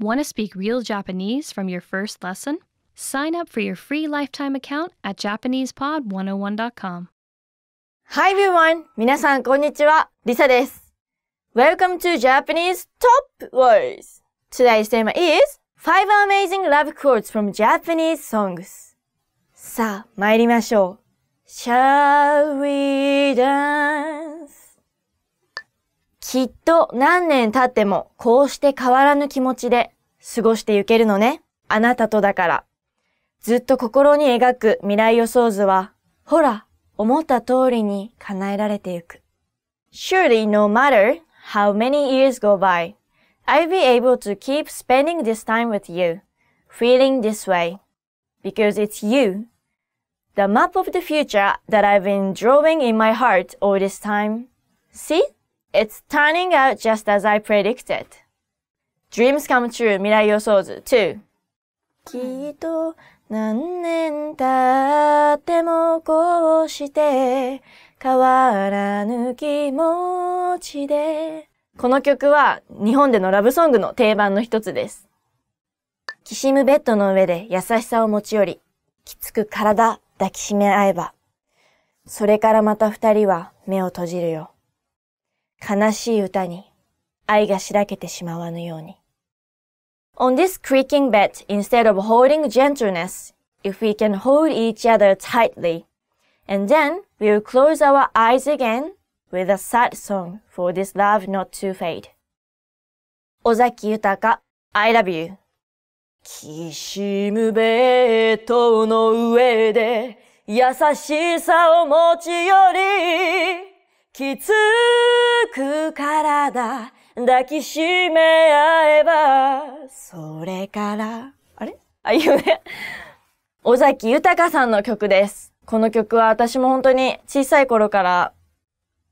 Want to speak real Japanese from your first lesson? Sign up for your free lifetime account at japanesepod101.com. Hi everyone! 皆さん、こんにちは。リサです。Welcome to Japanese Top Words! Today's theme is 5 amazing love quotes from Japanese songs. さあ、参りましょう。Shall we dance? きっと何年経ってもこうして変わらぬ気持ちで過ごしてゆけるのね。あなたとだから。ずっと心に描く未来予想図は、ほら、思った通りに叶えられてゆく。Surely no matter how many years go by, I'll be able to keep spending this time with you, feeling this way, because it's you. The map of the future that I've been drawing in my heart all this time. See? It's turning out just as I predicted. Dreams come true 未来予想図2きっと何年経ってもこうして変わらぬ気持ちでこの曲は日本でのラブソングの定番の一つです。きしむベッドの上で優しさを持ち寄り、きつく体抱きしめ合えば、それからまた二人は目を閉じるよ。悲しい歌に愛がしらけてしまわぬように。On this creaking bed, instead of holding gentleness, if we can hold each other tightly, and then we'll close our eyes again with a sad song for this love not to fade. 尾崎豊 I love you. きしむべッドの上で優しさを持ち寄りきつく体抱きしめ合えば、それから、あれあ、いいよね。尾崎豊さんの曲です。この曲は私も本当に小さい頃から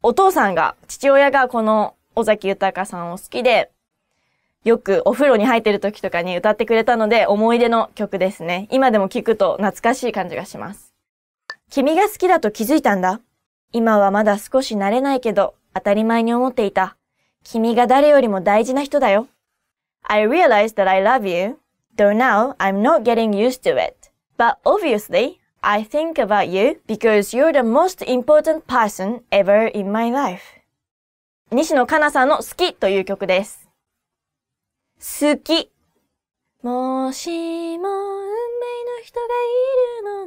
お父さんが、父親がこの尾崎豊さんを好きで、よくお風呂に入ってる時とかに歌ってくれたので思い出の曲ですね。今でも聴くと懐かしい感じがします。君が好きだと気づいたんだ。今はまだ少し慣れないけど、当たり前に思っていた。君が誰よりも大事な人だよ。I realize that I love you, though now I'm not getting used to it. But obviously, I think about you because you're the most important person ever in my life. 西野カナさんの好きという曲です。好き。もしも運命の人が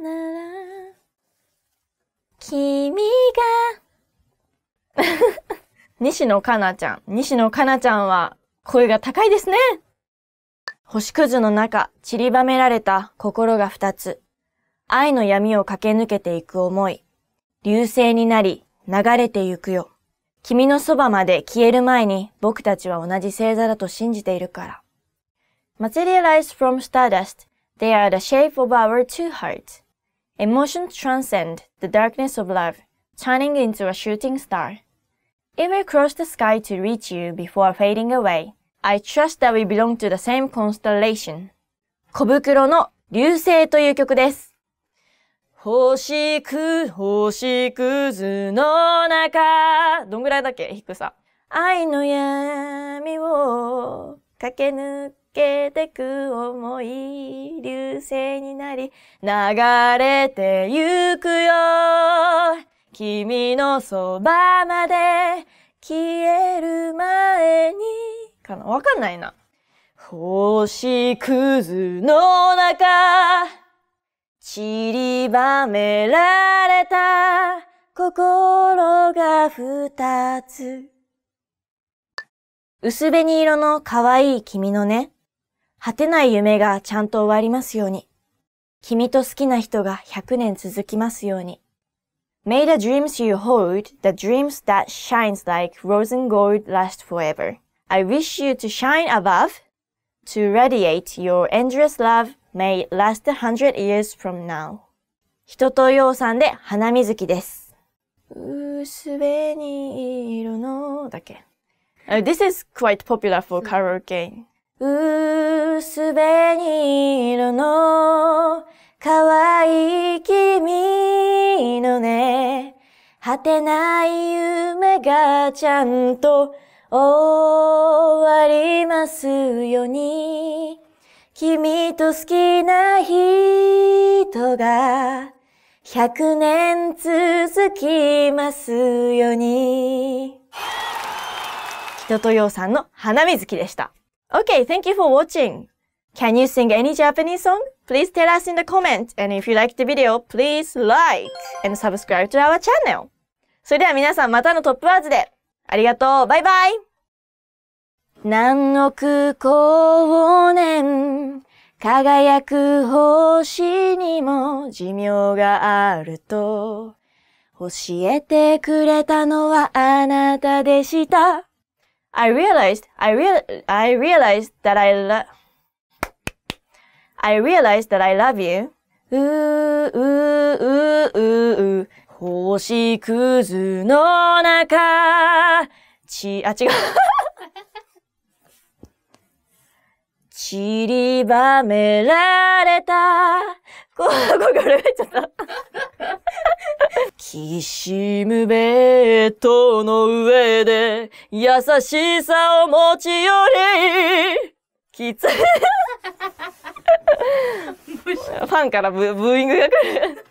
いるのなら君が 西野かなちゃん。西野かなちゃんは声が高いですね。星屑の中、散りばめられた心が二つ。愛の闇を駆け抜けていく思い。流星になり、流れてゆくよ。君のそばまで消える前に僕たちは同じ星座だと信じているから。Materialized from stardust, they are the shape of our two hearts. e m o t i o n transcend the darkness of love, turning into a shooting star. It will cross the sky to reach you before fading away. I trust that we belong to the same constellation. 小袋の流星という曲です。星く、星くずの中。どんぐらいだっけ低さ。愛の闇を駆け抜けてく思い、流星になり、流れてゆくよ。君のそばまで消える前に。かなわかんないな。星屑の中、散りばめられた心が二つ。薄紅色の可愛い君のね。果てない夢がちゃんと終わりますように。君と好きな人が100年続きますように。May the dreams you hold, the dreams that shines like rose and gold last forever. I wish you to shine above, to radiate your endless love may last a hundred years from now. 人と洋さんで花水木です。薄紅色のだけ。Uh, this is quite popular for karaoke. 薄紅色の可愛い君のね、果てない夢がちゃんと終わりますように、君と好きな人が100年続きますように。人とようさんの花水木でした。Okay, thank you for watching. Can you sing any Japanese song? Please tell us in the comment. And if you like the video, please like and subscribe to our channel. それでは皆さんまたのトップワーズで。ありがとう。バイバイ。何億光年輝く星にも寿命があると教えてくれたのはあなたでした。I realized, I real, I realized that I love, I realized that I love you. うー、うー、うー、うー、星屑の中、ち、あ、違う。散りばめられた。こ、こ、これめっちゃった。きしむベッドの上で優しさを持ち寄り、きつい。ファンからブブーイングが来る